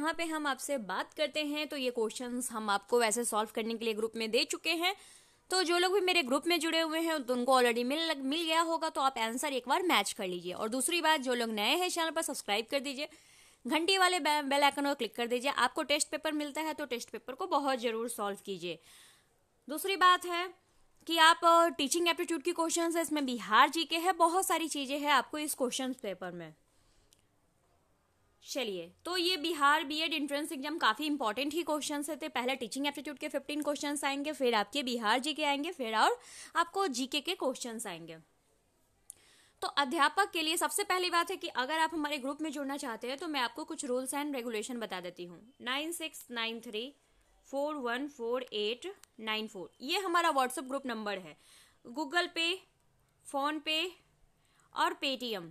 यहाँ पे हम आपसे बात करते हैं तो ये क्वेश्चन हम आपको वैसे सॉल्व करने के लिए ग्रुप में दे चुके हैं तो जो लोग भी मेरे ग्रुप में जुड़े हुए हैं तो उनको ऑलरेडी मिल मिल गया होगा तो आप आंसर एक बार मैच कर लीजिए और दूसरी बात जो लोग नए हैं चैनल पर सब्सक्राइब कर दीजिए घंटी वाले बेल आइकन को क्लिक कर दीजिए आपको टेस्ट पेपर मिलता है तो टेस्ट पेपर को बहुत ज़रूर सॉल्व कीजिए दूसरी बात है कि आप टीचिंग uh, एप्टीट्यूड की क्वेश्चन है इसमें बिहार जी के है बहुत सारी चीज़ें हैं आपको इस क्वेश्चन पेपर में चलिए तो ये बिहार बीएड एंट्रेंस एग्जाम काफ़ी इंपॉर्टेंट ही क्वेश्चन थे पहले टीचिंग एप्टीट्यूड के फिफ्टीन क्वेश्चन आएंगे फिर आपके बिहार जी के आएंगे फिर और आपको जीके के क्वेश्चन आएंगे तो अध्यापक के लिए सबसे पहली बात है कि अगर आप हमारे ग्रुप में जुड़ना चाहते हैं तो मैं आपको कुछ रूल्स एंड रेगुलेशन बता देती हूँ nine six nine three four one four eight nine four ये हमारा व्हाट्सएप ग्रुप नंबर है गूगल पे फोन पे और पेटीएम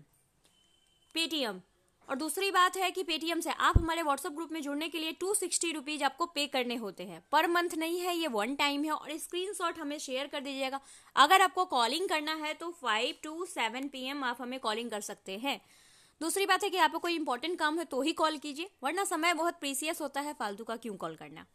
पेटीएम और दूसरी बात है कि पेटीएम से आप हमारे व्हाट्सएप ग्रुप में जुड़ने के लिए टू सिक्सटी रुपीज आपको पे करने होते हैं पर मंथ नहीं है ये वन टाइम है और शॉट हमें शेयर कर दीजिएगा अगर आपको कॉलिंग करना है तो फाइव टू सेवन पी आप हमें कॉलिंग कर सकते हैं दूसरी बात है कि आपको कोई इंपॉर्टेंट काम है तो ही कॉल कीजिए वरना समय बहुत प्रीसियस होता है फालतू का क्यों कॉल करना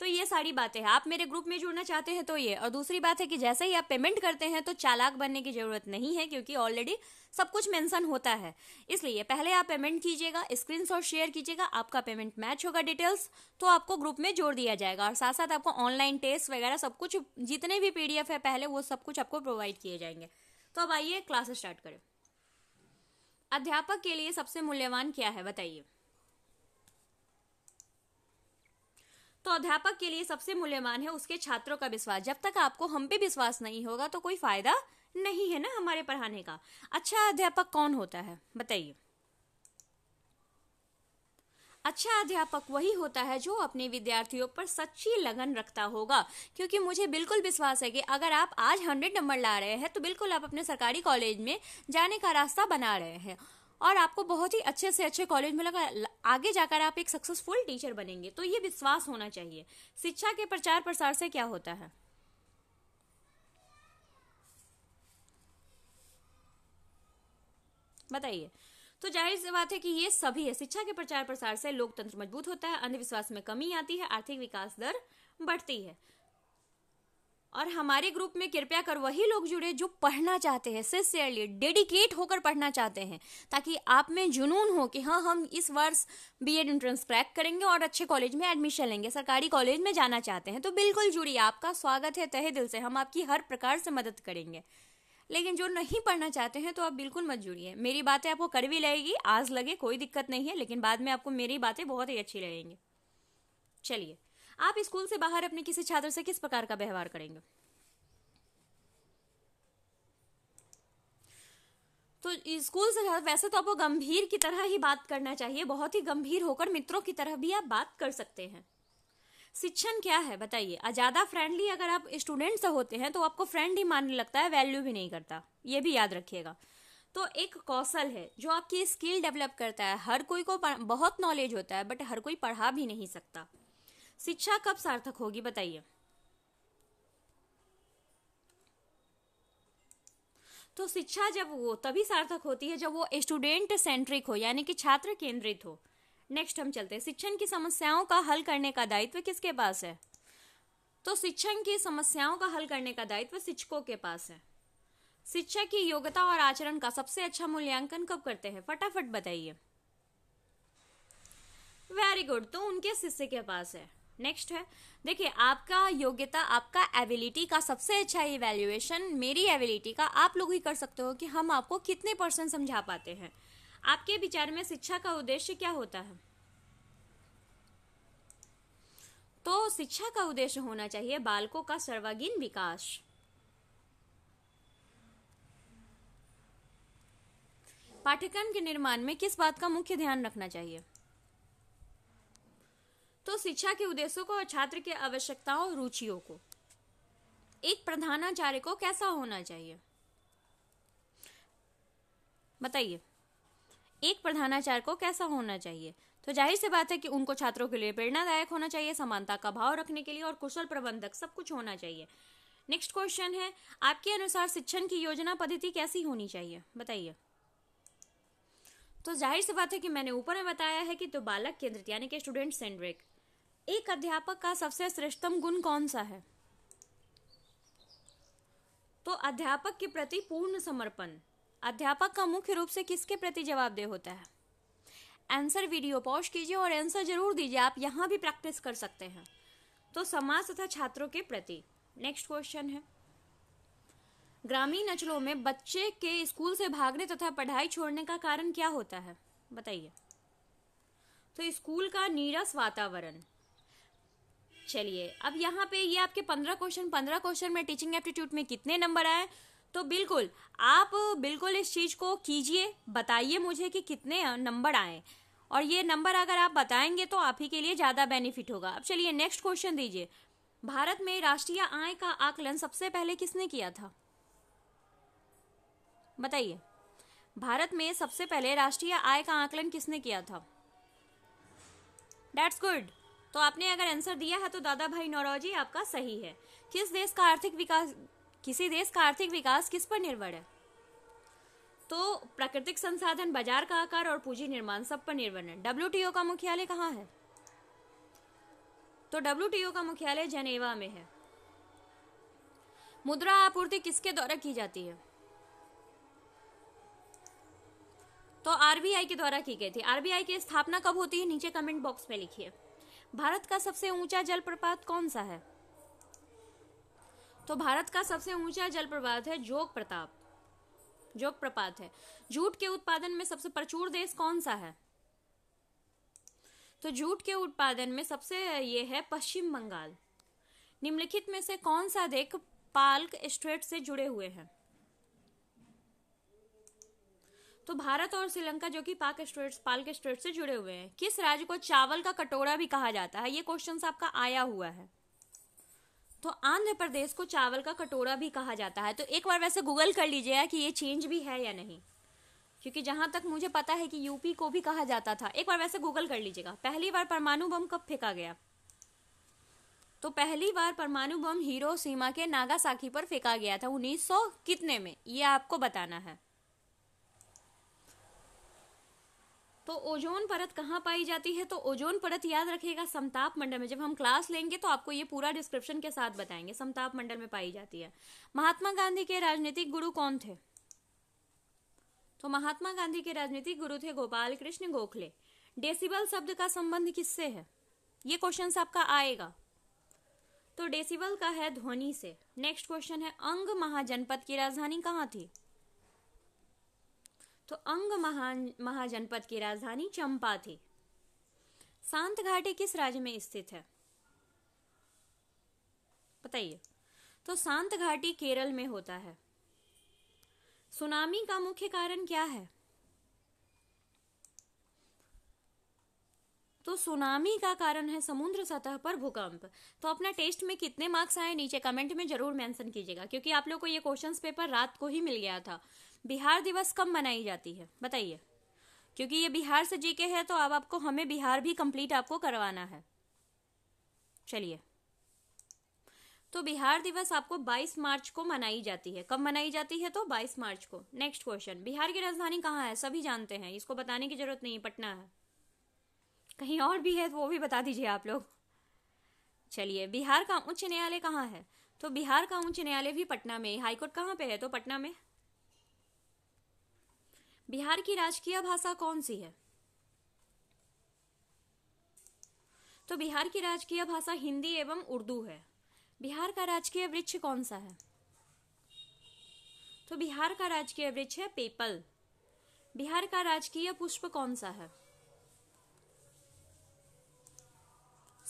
तो ये सारी बातें हैं आप मेरे ग्रुप में जुड़ना चाहते हैं तो ये और दूसरी बात है कि जैसे ही आप पेमेंट करते हैं तो चालाक बनने की ज़रूरत नहीं है क्योंकि ऑलरेडी सब कुछ मेंशन होता है इसलिए पहले आप पेमेंट कीजिएगा शॉट शेयर कीजिएगा आपका पेमेंट मैच होगा डिटेल्स तो आपको ग्रुप में जोड़ दिया जाएगा और साथ साथ आपको ऑनलाइन टेस्ट वगैरह सब कुछ जितने भी पी है पहले वो सब कुछ आपको प्रोवाइड किए जाएंगे तो अब आइए क्लास स्टार्ट करें अध्यापक के लिए सबसे मूल्यवान क्या है बताइए तो अध्यापक के लिए सबसे मूल्यवान है उसके छात्रों का विश्वास जब तक आपको हम पे विश्वास नहीं होगा तो कोई फायदा नहीं है ना हमारे पढ़ाने का अच्छा अध्यापक कौन होता है बताइए अच्छा अध्यापक वही होता है जो अपने विद्यार्थियों पर सच्ची लगन रखता होगा क्योंकि मुझे बिल्कुल विश्वास है कि अगर आप आज हंड्रेड नंबर ला रहे हैं तो बिल्कुल आप अपने सरकारी कॉलेज में जाने का रास्ता बना रहे हैं और आपको बहुत ही अच्छे से अच्छे कॉलेज में लगा आगे जाकर आप एक सक्सेसफुल टीचर बनेंगे तो ये विश्वास होना चाहिए शिक्षा के प्रचार प्रसार से क्या होता है बताइए तो जाहिर सी बात है कि ये सभी है शिक्षा के प्रचार प्रसार से लोकतंत्र मजबूत होता है अंधविश्वास में कमी आती है आर्थिक विकास दर बढ़ती है और हमारे ग्रुप में कृपया कर वही लोग जुड़े जो पढ़ना चाहते हैं सिंसियरली डेडिकेट होकर पढ़ना चाहते हैं ताकि आप में जुनून हो कि हाँ हम इस वर्ष बी एड एंट्रेंस क्रैक करेंगे और अच्छे कॉलेज में एडमिशन लेंगे सरकारी कॉलेज में जाना चाहते हैं तो बिल्कुल जुड़िए आपका स्वागत है तहे दिल से हम आपकी हर प्रकार से मदद करेंगे लेकिन जो नहीं पढ़ना चाहते हैं तो आप बिल्कुल मत जुड़िए मेरी बातें आपको कर भी लगेगी आज लगे कोई दिक्कत नहीं है लेकिन बाद में आपको मेरी बातें बहुत ही अच्छी लगेंगी चलिए आप स्कूल से बाहर अपने किसी छात्र से किस प्रकार का व्यवहार करेंगे तो स्कूल से वैसे तो आपको गंभीर की तरह ही बात करना चाहिए बहुत ही गंभीर होकर मित्रों की तरह भी आप बात कर सकते हैं शिक्षण क्या है बताइए ज़्यादा फ्रेंडली अगर आप स्टूडेंट से होते हैं तो आपको फ्रेंड ही मानने लगता है वैल्यू भी नहीं करता ये भी याद रखिएगा तो एक कौशल है जो आपकी स्किल डेवलप करता है हर कोई को बहुत नॉलेज होता है बट हर कोई पढ़ा भी नहीं सकता शिक्षा कब सार्थक होगी बताइए तो शिक्षा जब वो तभी सार्थक होती है जब वो स्टूडेंट सेंट्रिक हो यानी कि छात्र केंद्रित हो नेक्स्ट हम चलते हैं शिक्षण की समस्याओं का हल करने का दायित्व किसके पास है तो शिक्षण की समस्याओं का हल करने का दायित्व शिक्षकों के पास है शिक्षा की योग्यता और आचरण का सबसे अच्छा मूल्यांकन कब करते हैं फटाफट बताइए वेरी गुड तो उनके शिष्य के पास है नेक्स्ट है देखिए आपका योग्यता आपका एबिलिटी का सबसे अच्छा इवेल्युएशन मेरी एबिलिटी का आप लोग ही कर सकते हो कि हम आपको कितने परसेंट समझा पाते हैं आपके विचार में शिक्षा का उद्देश्य क्या होता है तो शिक्षा का उद्देश्य होना चाहिए बालकों का सर्वागीण विकास पाठ्यक्रम के निर्माण में किस बात का मुख्य ध्यान रखना चाहिए तो शिक्षा के उद्देश्यों को और छात्र की आवश्यकताओं और रुचियों को एक प्रधानाचार्य को कैसा होना चाहिए बताइए एक प्रधानाचार्य को कैसा होना चाहिए तो जाहिर सी बात है कि उनको छात्रों के लिए प्रेरणादायक होना चाहिए समानता का भाव रखने के लिए और कुशल प्रबंधक सब कुछ होना चाहिए नेक्स्ट क्वेश्चन है आपके अनुसार शिक्षण की योजना पद्धति कैसी होनी चाहिए बताइए तो जाहिर सी बात है कि मैंने ऊपर में बताया है कि तो बालक केंद्रित यानी कि स्टूडेंट सेंड्रिक एक अध्यापक का सबसे श्रेष्ठतम गुण कौन सा है तो अध्यापक के प्रति पूर्ण समर्पण अध्यापक का मुख्य रूप से किसके प्रति जवाबदेह होता है आंसर वीडियो पॉज कीजिए और आंसर जरूर दीजिए आप यहाँ भी प्रैक्टिस कर सकते हैं तो समाज तथा छात्रों के प्रति नेक्स्ट क्वेश्चन है ग्रामीण अंचलों में बच्चे के स्कूल से भागने तथा पढ़ाई छोड़ने का कारण क्या होता है बताइए तो स्कूल का नीरस वातावरण चलिए अब यहाँ पे ये आपके पंद्रह क्वेश्चन पंद्रह क्वेश्चन में टीचिंग एप्टीट्यूड में कितने नंबर आए तो बिल्कुल आप बिल्कुल इस चीज़ को कीजिए बताइए मुझे कि कितने नंबर आए और ये नंबर अगर आप बताएंगे तो आप ही के लिए ज़्यादा बेनिफिट होगा अब चलिए नेक्स्ट क्वेश्चन दीजिए भारत में राष्ट्रीय आय का आकलन सबसे पहले किसने किया था बताइए भारत में सबसे पहले राष्ट्रीय आय का आकलन किसने किया था डेट्स गुड तो आपने अगर आंसर दिया है तो दादा भाई नौरोजी आपका सही है किस देश का आर्थिक विकास किसी देश का आर्थिक विकास किस पर निर्भर है तो प्राकृतिक संसाधन बाजार का आकार और पूंजी निर्माण सब पर निर्भर है डब्ल्यू का मुख्यालय कहाँ है तो डब्ल्यू का मुख्यालय जनेवा में है मुद्रा आपूर्ति किसके द्वारा की जाती है तो आरबीआई के द्वारा की गई थी आरबीआई की स्थापना कब होती है नीचे कमेंट बॉक्स में लिखिए भारत का सबसे ऊंचा जलप्रपात कौन सा है तो भारत का सबसे ऊंचा जलप्रपात है जोग प्रताप जोग प्रपात है जूट के उत्पादन में सबसे प्रचुर देश कौन सा है तो जूट के उत्पादन में सबसे ये है पश्चिम बंगाल निम्नलिखित में से कौन सा देख पाल्क स्ट्रेट से जुड़े हुए हैं तो भारत और श्रीलंका जो कि पाक स्टेट पाल के स्टेट से जुड़े हुए हैं किस राज्य को चावल का कटोरा भी कहा जाता है ये क्वेश्चन आपका आया हुआ है तो आंध्र प्रदेश को चावल का कटोरा भी कहा जाता है तो एक बार वैसे गूगल कर लीजिएगा कि ये चेंज भी है या नहीं क्योंकि जहां तक मुझे पता है कि यूपी को भी कहा जाता था एक बार वैसे गूगल कर लीजिएगा पहली बार परमाणु बम कब फेंका गया तो पहली बार परमाणु बम हीरो सीमा के नागासाकी पर फेंका गया था 1900 कितने में ये आपको बताना है तो ओजोन परत कहाँ पाई जाती है तो ओजोन परत याद रखेगा समताप मंडल में जब हम क्लास लेंगे तो आपको ये पूरा डिस्क्रिप्शन के साथ बताएंगे समताप मंडल में पाई जाती है महात्मा गांधी के राजनीतिक गुरु कौन थे तो महात्मा गांधी के राजनीतिक गुरु थे गोपाल कृष्ण गोखले डेसिबल शब्द का संबंध किससे है ये क्वेश्चन आपका आएगा तो डेसिबल का है ध्वनि से नेक्स्ट क्वेश्चन है अंग महाजनपद की राजधानी कहाँ थी तो अंग महान महाजनपद की राजधानी चंपा थी सांत घाटी किस राज्य में स्थित है बताइए तो सांत घाटी केरल में होता है सुनामी का मुख्य कारण क्या है तो सुनामी का कारण है समुद्र सतह पर भूकंप तो अपना टेस्ट में कितने मार्क्स आए नीचे कमेंट में जरूर मेंशन कीजिएगा क्योंकि आप लोग को ये क्वेश्चंस पेपर रात को ही मिल गया था बिहार दिवस कब मनाई जाती है बताइए क्योंकि ये बिहार से जीके है तो अब आपको हमें बिहार भी कंप्लीट आपको करवाना है चलिए तो बिहार दिवस आपको 22 मार्च को मनाई जाती है कब मनाई जाती है तो 22 मार्च को नेक्स्ट क्वेश्चन बिहार की राजधानी कहाँ है सभी जानते हैं इसको बताने की जरूरत नहीं पटना है कहीं और भी है तो वो भी बता दीजिए आप लोग चलिए बिहार का उच्च न्यायालय कहाँ है तो बिहार का उच्च न्यायालय भी पटना में हाईकोर्ट कहाँ पे है तो पटना में बिहार की राजकीय भाषा कौन सी है तो बिहार की राजकीय भाषा हिंदी एवं उर्दू है बिहार का राजकीय वृक्ष कौन सा है तो बिहार का राजकीय वृक्ष है पेपल बिहार का राजकीय पुष्प कौन सा है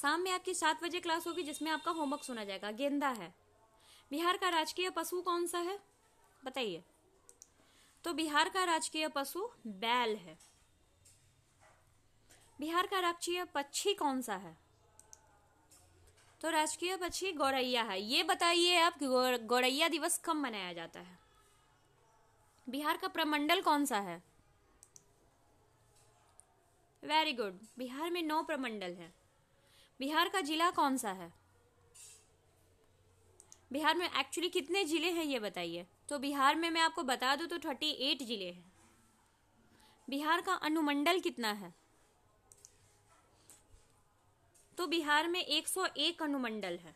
शाम में आपकी सात बजे क्लास होगी जिसमें आपका होमवर्क सुना जाएगा गेंदा है बिहार का राजकीय पशु कौन सा है बताइए तो बिहार का राजकीय पशु बैल है बिहार का राजकीय पक्षी कौन सा है तो राजकीय पक्षी गौरैया है ये बताइए आप गौरैया दिवस कब मनाया जाता है बिहार का प्रमंडल कौन सा है वेरी गुड बिहार में नौ प्रमंडल है बिहार का जिला कौन सा है बिहार में एक्चुअली कितने जिले हैं ये बताइए तो बिहार में मैं आपको बता दूं तो थर्टी एट ज़िले हैं बिहार का अनुमंडल कितना है तो बिहार में 101 अनुमंडल है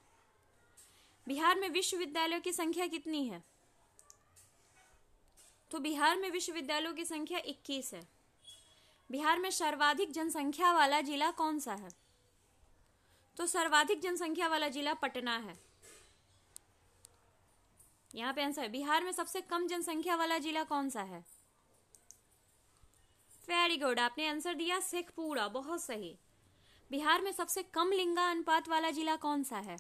बिहार में विश्वविद्यालयों की संख्या कितनी है तो बिहार में विश्वविद्यालयों की संख्या 21 है बिहार में सर्वाधिक जनसंख्या वाला जिला कौन सा है तो सर्वाधिक जनसंख्या वाला जिला पटना है यहाँ पे आंसर बिहार में सबसे कम जनसंख्या वाला जिला कौन सा है वेरी गुड आपने आंसर दिया शेखपुरा बहुत सही बिहार में सबसे कम लिंगा अनुपात वाला जिला कौन सा है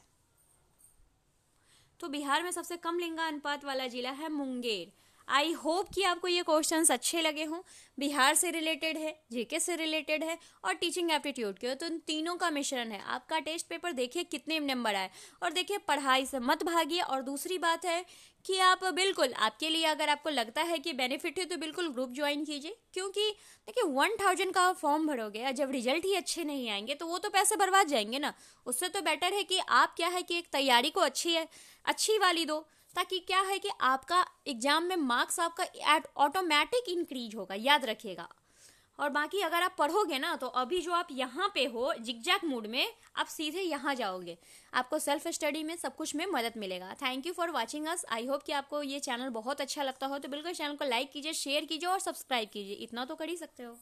तो बिहार में सबसे कम लिंगा अनुपात वाला जिला है मुंगेर आई होप कि आपको ये क्वेश्चन अच्छे लगे हों बिहार से रिलेटेड है जेके से रिलेटेड है और टीचिंग एप्टीट्यूड के तो इन तीनों का मिश्रण है आपका टेस्ट पेपर देखिए कितने नंबर आए और देखिए पढ़ाई से मत भागिए और दूसरी बात है कि आप बिल्कुल आपके लिए अगर आपको लगता है कि बेनिफिट है तो बिल्कुल ग्रुप ज्वाइन कीजिए क्योंकि देखिए वन थाउजेंड का फॉर्म भरोगे या जब रिजल्ट ही अच्छे नहीं आएंगे तो वो तो पैसे बर्बाद जाएंगे ना उससे तो बेटर है कि आप क्या है कि एक तैयारी को अच्छी है अच्छी वाली दो ताकि क्या है कि आपका एग्जाम में मार्क्स आपका ऑटोमेटिक इंक्रीज होगा याद रखिएगा और बाकी अगर आप पढ़ोगे ना तो अभी जो आप यहाँ पे हो जिगजैक मूड में आप सीधे यहाँ जाओगे आपको सेल्फ स्टडी में सब कुछ में मदद मिलेगा thank you for watching us I hope कि आपको ये चैनल बहुत अच्छा लगता हो तो बिल्कुल चैनल को लाइक कीजिए शेयर कीजिए और सब्सक्राइब कीजिए इतना तो कर ही सकते हो